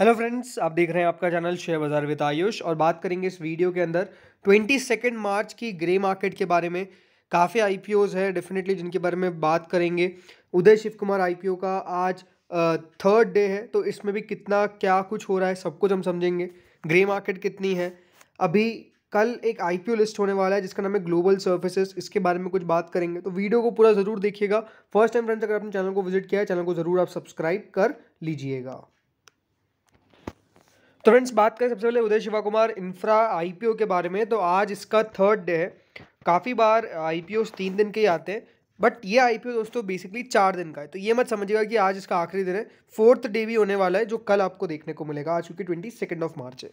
hello friends आप देख रहे हैं आपका चैनल शेयर बाजार विद आयुष और बात करेंगे इस वीडियो के अंदर ट्वेंटी सेकेंड मार्च की ग्रे मार्केट के बारे में काफ़ी आई है डेफिनेटली जिनके बारे में बात करेंगे उदय शिव कुमार आई का आज थर्ड डे है तो इसमें भी कितना क्या कुछ हो रहा है सब कुछ हम समझेंगे ग्रे मार्केट कितनी है अभी कल एक आई लिस्ट होने वाला है जिसका नाम है ग्लोबल सर्विसेज इसके बारे में कुछ बात करेंगे तो वीडियो को पूरा ज़रूर देखिएगा फर्स्ट टाइम फ्रेंड्स अगर आपने चैनल को विजिट किया है चैनल को ज़रूर आप सब्सक्राइब कर लीजिएगा तो फ्रेंड्स बात करें सबसे पहले उदय शिवा कुमार इंफ्रा आईपीओ के बारे में तो आज इसका थर्ड डे है काफ़ी बार आईपीओ तीन दिन के ही आते हैं बट ये आईपीओ दोस्तों बेसिकली चार दिन का है तो ये मत समझिएगा कि आज इसका आखिरी दिन है फोर्थ डे भी होने वाला है जो कल आपको देखने को मिलेगा आज क्योंकि ट्वेंटी सेकेंड ऑफ मार्च है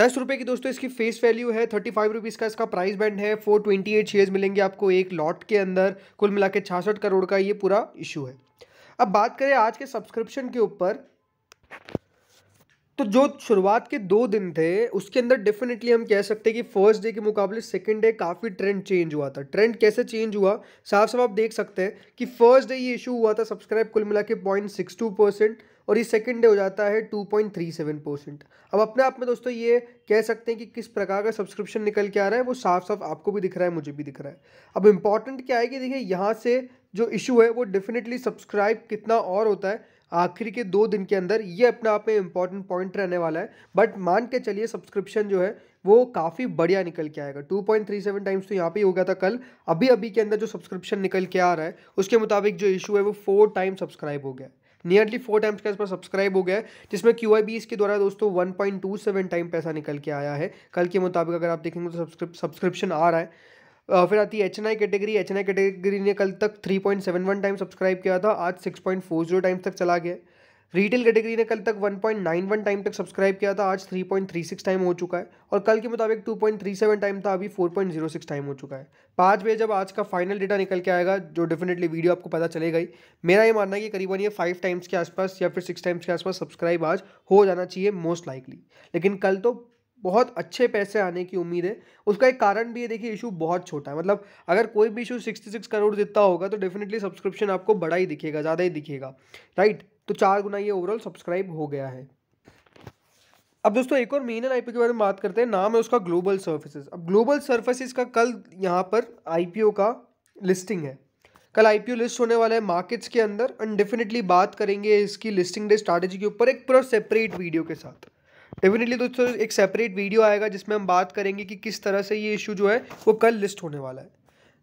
दस रुपये की दोस्तों इसकी फेस वैल्यू है थर्टी फाइव रुपीज़ का इसका प्राइस बैंड है फोर ट्वेंटी एट शेयर्स मिलेंगे आपको एक लॉट के अंदर कुल मिला के छासठ करोड़ का ये पूरा इशू है अब बात करें आज के सब्सक्रिप्शन के ऊपर तो जो शुरुआत के दो दिन थे उसके अंदर डेफिनेटली हम कह सकते हैं कि फर्स्ट डे के मुकाबले सेकंड डे काफ़ी ट्रेंड चेंज हुआ था ट्रेंड कैसे चेंज हुआ साफ साफ आप देख सकते हैं कि फर्स्ट डे ये इशू हुआ था सब्सक्राइब कुल मिला के पॉइंट सिक्स टू परसेंट और ये सेकंड डे हो जाता है two point three seven percent अब अपने आप में दोस्तों ये कह सकते हैं कि किस प्रकार का सब्सक्रिप्शन निकल के आ रहा है वो साफ साफ आपको भी दिख रहा है मुझे भी दिख रहा है अब इम्पॉर्टेंट क्या है कि देखिए यहाँ से जो इशू है वो डेफिनेटली सब्सक्राइब कितना और होता है आखिर के दो दिन के अंदर ये अपने आप में इंपॉर्टेंट पॉइंट रहने वाला है बट मान के चलिए सब्सक्रिप्शन जो है वो काफ़ी बढ़िया निकल के आएगा 2.37 टाइम्स तो यहाँ पे ही हो गया था कल अभी अभी के अंदर जो सब्सक्रिप्शन निकल के आ रहा है उसके मुताबिक जो इशू है वो फोर टाइम सब्सक्राइब हो गया नियरली फोर टाइम्स के पर सब्सक्राइब हो गया है जिसमें क्यू आई के द्वारा दोस्तों one point two seven time पैसा निकल के आया है कल के मुताबिक अगर आप देखेंगे तो सब्सक्रिप्शन आ रहा है फिर आती है H N I category H N I category ने कल तक three point seven one time subscribe किया था आज six point four zero times तक चला गया रिटेल कैटेगरी ने कल तक one point nine one time तक सब्सक्राइब किया था आज three three point six time हो चुका है और कल के मुताबिक two point three seven time था अभी four point zero six time हो चुका है पाँच बजे जब आज का फाइनल डेटा निकल के आएगा जो डेफिनेटली वीडियो आपको पता चलेगा ही मेरा ये मानना है कि करीबन ये फाइव टाइम्स के आसपास या फिर सिक्स टाइम्स के आसपास सब्सक्राइब आज हो जाना चाहिए मोस्ट लाइकली लेकिन कल तो बहुत अच्छे पैसे आने की उम्मीद है उसका एक कारण भी है देखिए इशू बहुत छोटा है मतलब अगर कोई भी इशू 66 करोड़ जितना होगा तो डेफिनेटली सब्सक्रिप्शन आपको बड़ा ही दिखेगा ज़्यादा ही दिखेगा राइट तो चार गुना ये ओवरऑल सब्सक्राइब हो गया है अब दोस्तों एक और मेन आई के बारे में बात करते हैं नाम है उसका ग्लोबल सर्विसेज अब ग्लोबल सर्विसेज का कल यहाँ पर आई का लिस्टिंग है कल आई लिस्ट होने वाला है मार्केट्स के अंदर एंड डेफिनेटली बात करेंगे इसकी लिस्टिंग डे स्ट्रैटेजी के ऊपर एक पूरा सेपरेट वीडियो के साथ डेफिनेटली दोस्तों एक सेपरेट वीडियो आएगा जिसमें हम बात करेंगे कि किस तरह से ये इशू जो है वो कल लिस्ट होने वाला है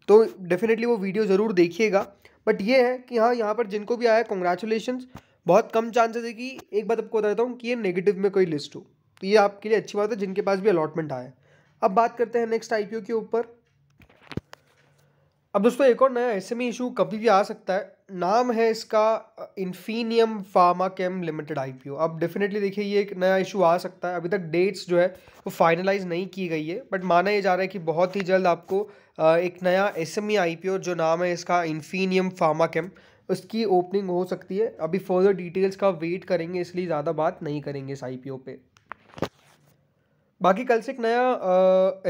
तो डेफिनेटली वो वीडियो ज़रूर देखिएगा बट ये है कि हाँ यहाँ पर जिनको भी आया कॉन्ग्रेचुलेशन बहुत कम चांसेस है कि एक बात आपको बता देता हूँ कि ये नेगेटिव में कोई लिस्ट हो तो ये आपके लिए अच्छी बात है जिनके पास भी अलॉटमेंट आया अब बात करते हैं नेक्स्ट आईपीओ के ऊपर अब दोस्तों एक और नया एस इशू e कभी भी आ सकता है नाम है इसका इन्फीनियम फार्माकेम लिमिटेड आईपीओ अब डेफिनेटली देखिए ये एक नया इशू आ सकता है अभी तक डेट्स जो है वो फाइनलाइज नहीं की गई है बट माना ये जा रहा है कि बहुत ही जल्द आपको एक नया एसएमई आईपीओ e जो नाम है इसका इन्फीनियम फार्माकेम उसकी ओपनिंग हो सकती है अभी फर्दर डिटेल्स का वेट करेंगे इसलिए ज़्यादा बात नहीं करेंगे इस आई पे बाकी कल से एक नया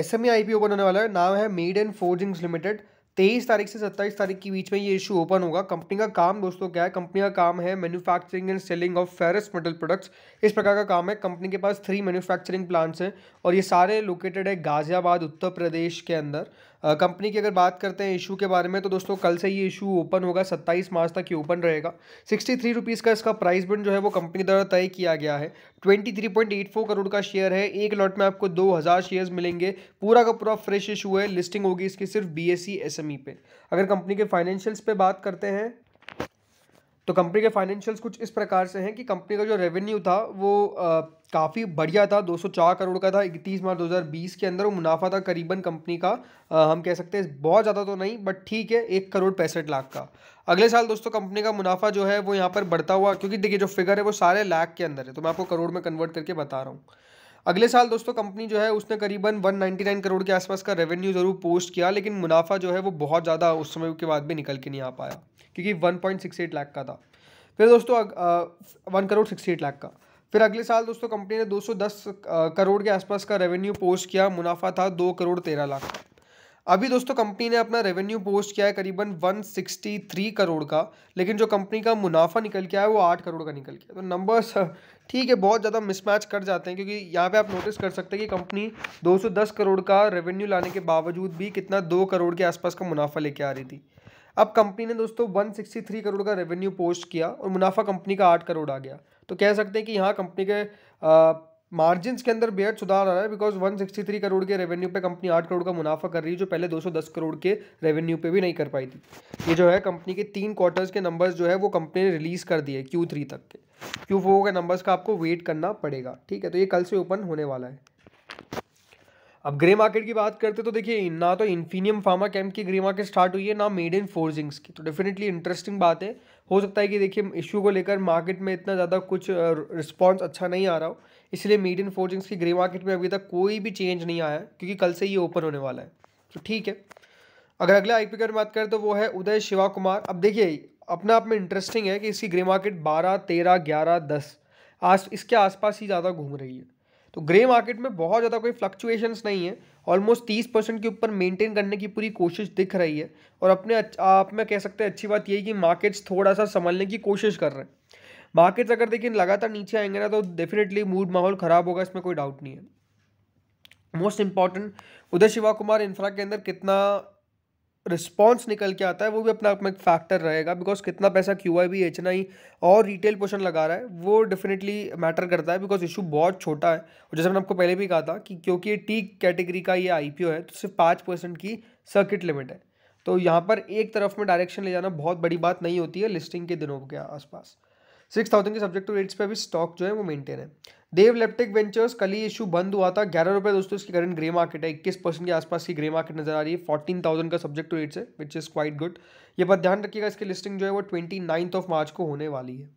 S M E I P O बनाने वाला है नाम है मेड एंड फोर्जिंग्स लिमिटेड तेईस तारीख से सत्ताईस तारीख के बीच में ये इशू ओपन होगा कंपनी का काम दोस्तों क्या है कंपनी का काम है manufacturing and selling of ferrous metal products इस प्रकार का काम है कंपनी के पास थ्री मैन्युफैक्चरिंग प्लांट्स हैं और ये सारे लोकेटेड है गाजियाबाद उत्तर प्रदेश के अंदर कंपनी की अगर बात करते हैं इशू के बारे में तो दोस्तों कल से ये इशू ओपन होगा सत्ताईस मार्च तक ये ओपन रहेगा सिक्सटी थ्री रुपीज़ का इसका प्राइस बैंड जो है वो कंपनी द्वारा तय किया गया है twenty three point eight four crore का शेयर है एक लॉट में आपको दो हज़ार शेयर्स मिलेंगे पूरा का पूरा फ्रेश इशू है लिस्टिंग होगी इसकी सिर्फ B S C S M E पे अगर कंपनी के फाइनेंशियल्स पर बात करते हैं तो कंपनी के फाइनेंशियल्स कुछ इस प्रकार से हैं कि कंपनी का जो रेवेन्यू था वो काफ़ी बढ़िया था 204 करोड़ का था 31 मार्च 2020 के अंदर वो मुनाफा था करीबन कंपनी का आ, हम कह सकते हैं बहुत ज़्यादा तो नहीं बट ठीक है एक करोड़ पैंसठ लाख का अगले साल दोस्तों कंपनी का मुनाफा जो है वो यहाँ पर बढ़ता हुआ क्योंकि देखिए जो फिगर है वो सारे लाख के अंदर है तो मैं आपको करोड़ में कन्वर्ट करके बता रहा हूँ अगले साल दोस्तों कंपनी जो है उसने करीबन 199 करोड़ के आसपास का रेवेन्यू जरूर पोस्ट किया लेकिन मुनाफा जो है वो बहुत ज़्यादा उस समय के बाद भी निकल के नहीं आ पाया क्योंकि 1.68 लाख का था फिर दोस्तों one crore sixty eight lakh का फिर अगले साल दोस्तों कंपनी ने 210 करोड़ के आसपास का रेवेन्यू पोस्ट किया मुनाफा था दो करोड़ तेरह लाख का अभी दोस्तों कंपनी ने अपना रेवेन्यू पोस्ट किया है करीबन 163 करोड़ का लेकिन जो कंपनी का मुनाफा निकल के आया वो आठ करोड़ का निकल गया तो नंबर्स ठीक है बहुत ज़्यादा मिसमैच कर जाते हैं क्योंकि यहाँ पे आप नोटिस कर सकते हैं कि कंपनी 210 करोड़ का रेवेन्यू लाने के बावजूद भी कितना दो करोड़ के आसपास का मुनाफा लेके आ रही थी अब कंपनी ने दोस्तों 163 करोड़ का रेवेन्यू पोस्ट किया और मुनाफा कंपनी का आठ करोड़ आ गया तो कह सकते हैं कि यहाँ कंपनी के आ, मार्जिन के अंदर बेहद सुधार आ रहा है बिकॉज 163 करोड़ के रेवेन्यू पे कंपनी 8 करोड़ का मुनाफा कर रही है जो पहले 210 करोड़ के रेवेन्यू पे भी नहीं कर पाई थी ये जो है कंपनी के तीन क्वार्टर्स के नंबर्स जो है वो कंपनी ने रिलीज़ कर दिए क्यू थ्री तक के क्यू फोर के नंबर्स का आपको वेट करना पड़ेगा ठीक है तो ये कल से ओपन होने वाला है अब ग्रे मार्केट की बात करते तो देखिए ना तो इन्फीनियम फार्मा कैम्प की ग्रे मार्केट स्टार्ट हुई है ना मेड इन फोर्जिंग्स की तो डेफिनेटली इंटरेस्टिंग बात है हो सकता है कि देखिए इशू को लेकर मार्केट में इतना ज़्यादा कुछ रिस्पॉन्स अच्छा नहीं आ रहा हो इसलिए मेड इन फोर्जिंग्स की ग्रे मार्केट में अभी तक कोई भी चेंज नहीं आया क्योंकि कल से ये ओपन होने वाला है तो ठीक है अगर अगले आई की बात करें तो वो है उदय शिवा कुमार अब देखिए अपने आप में इंटरेस्टिंग है कि इसकी ग्रे मार्केट बारह तेरह ग्यारह दस आस इसके आसपास ही ज़्यादा घूम रही है तो ग्रे मार्केट में बहुत ज़्यादा कोई फ्लक्चुएशंस नहीं है ऑलमोस्ट तीस परसेंट के ऊपर मेंटेन करने की पूरी कोशिश दिख रही है और अपने आप में कह सकते हैं अच्छी बात यही कि मार्केट्स थोड़ा सा संभलने की कोशिश कर रहे हैं मार्केट्स अगर देखिए लगातार नीचे आएंगे ना तो डेफिनेटली मूड माहौल ख़राब होगा इसमें कोई डाउट नहीं है most important Uday Shiva Kumar infra के अंदर कितना रिस्पॉन्स निकल के आता है वो भी अपना अपना एक फैक्टर रहेगा बिकॉज कितना पैसा Q I B H N I और रिटेल पोर्शन लगा रहा है वो डेफिनेटली मैटर करता है बिकॉज इशू बहुत छोटा है और जैसे मैंने आपको पहले भी कहा था कि क्योंकि ये टी कैटेगरी का ये आई पी ओ है तो सिर्फ पाँच परसेंट की सर्किट लिमिट है तो यहाँ पर एक तरफ में डायरेक्शन ले जाना बहुत बड़ी बात नहीं होती है लिस्टिंग के दिनों के आसपास सिक्स थाउजेंड के सब्जेक्ट रेट्स पर भी स्टॉक जो है वो मेनटेन है देव लेप्टिक वेंचर्स कल ही इशू बंद हुआ था ग्यारह रुपये दोस्तों इसकी करंट ग्रे मार्केट है इक्कीस परसेंट के आसपास की ग्रे मार्केट नजर आ रही है फोर्टीन थाउजेंड का सब्जेक्ट रेट है विच इज़ क्वाइट गुड ये बात ध्यान रखिएगा इसकी लिस्टिंग जो है वो ट्वेंटी नाइन्थ ऑफ मार्च को होने वाली है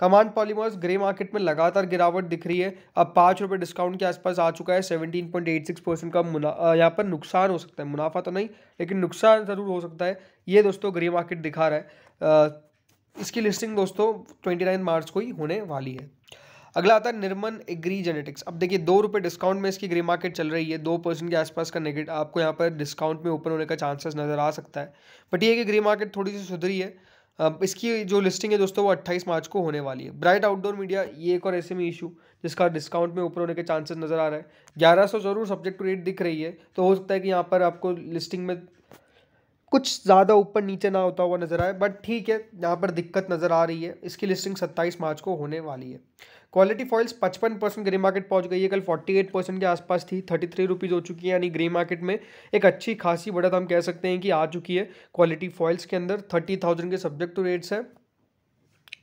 कमांड पॉलीमर्स ग्रे मार्केट में लगातार गिरावट दिख रही है अब पाँच रुपये डिस्काउंट के आसपास आ चुका है seventeen point eight six percent का मुना यहाँ पर नुकसान हो सकता है मुनाफा तो नहीं लेकिन नुकसान ज़रूर हो सकता है ये दोस्तों ग्रे मार्केट दिखा रहा है इसकी लिस्टिंग दोस्तों ट्वेंटी नाइन मार्च को ही होने वाली है अगला आता है निर्मन एग्री जेनेटिक्स अब देखिए दो रुपये डिस्काउंट में इसकी ग्रे मार्केट चल रही है दो परसेंट के आसपास का नेगेटिव आपको यहाँ पर डिस्काउंट में ओपन होने का चांसेस नज़र आ सकता है बट ये कि ग्रे मार्केट थोड़ी सी सुधरी है इसकी जो लिस्टिंग है दोस्तों वो 28 मार्च को होने वाली है ब्राइट आउटडोर मीडिया ये एक और ऐसे में इशू जिसका डिस्काउंट में ऊपर होने के चांसेस नज़र आ रहा है सौ ज़रूर सब्जेक्ट टू रेट दिख रही है तो हो सकता है कि यहाँ पर आपको लिस्टिंग में कुछ ज़्यादा ऊपर नीचे ना होता हुआ नज़र आए बट ठीक है यहाँ पर दिक्कत नज़र आ रही है इसकी लिस्टिंग सत्ताईस मार्च को होने वाली है क्वालिटी फॉइल्स पचपन परसेंट ग्रे मार्केट पहुंच गई है कल 48 परसेंट के आसपास थी थर्टी थ्री रुपीज़ हो चुकी है यानी ग्रे मार्केट में एक अच्छी खासी बढ़त हम कह सकते हैं कि आ चुकी है क्वालिटी फॉइल्स के अंदर थर्टी थाउजेंड के सब्जेक्ट टू रेट्स है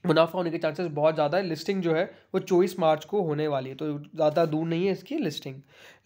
मुनाफा होने के चांसेस बहुत ज़्यादा है लिस्टिंग जो है वो चौबीस मार्च को होने वाली है तो ज़्यादा दूर नहीं है इसकी लिस्टिंग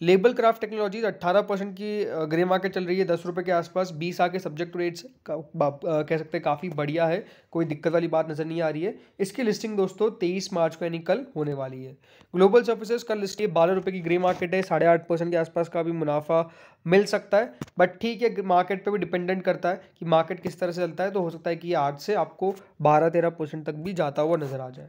लेबल क्राफ्ट टेक्नोलॉजीज अट्ठारह परसेंट की ग्रे मार्केट चल रही है दस रुपये के आसपास बीस आके सब्जेक्ट रेट्स कह सकते हैं काफ़ी बढ़िया है कोई दिक्कत वाली बात नज़र नहीं आ रही है इसकी लिस्टिंग दोस्तों तेईस मार्च को यानी कल होने वाली है ग्लोबल सर्विसेज का लिस्ट ये बारह रुपये की ग्रे मार्केट है साढ़े आठ परसेंट के आसपास का भी मुनाफा मिल सकता है बट ठीक है मार्केट पे भी डिपेंडेंट करता है कि मार्केट किस तरह से चलता है तो हो सकता है कि आज से आपको बारह तेरह परसेंट तक भी जाता हुआ नजर आ जाए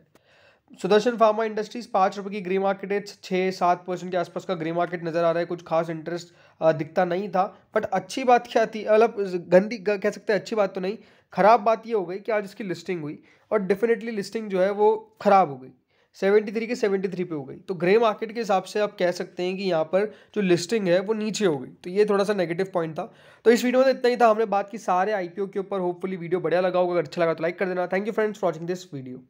सुदर्शन फार्मा इंडस्ट्रीज पाँच रुपये की ग्रे मार्केट है छः सात परसेंट के आसपास का ग्रे मार्केट नज़र आ रहा है कुछ खास इंटरेस्ट दिखता नहीं था बट अच्छी बात क्या थी मतलब गंदी कह सकते हैं अच्छी बात तो नहीं खराब बात ये हो गई कि आज इसकी लिस्टिंग हुई और डेफिनेटली लिस्टिंग जो है वो ख़राब हो गई सेवेंटी थ्री के सेवेंटी थ्री पे हो गई तो ग्रे मार्केट के हिसाब से आप कह सकते हैं कि यहाँ पर जो लिस्टिंग है वो नीचे हो गई तो ये थोड़ा सा नेगेटिव पॉइंट था तो इस वीडियो में तो इतना ही था हमने बात की सारे आईपीओ के ऊपर होपफुली वीडियो बढ़िया लगा होगा अगर अच्छा लगा तो लाइक कर देना thank you friends watching this video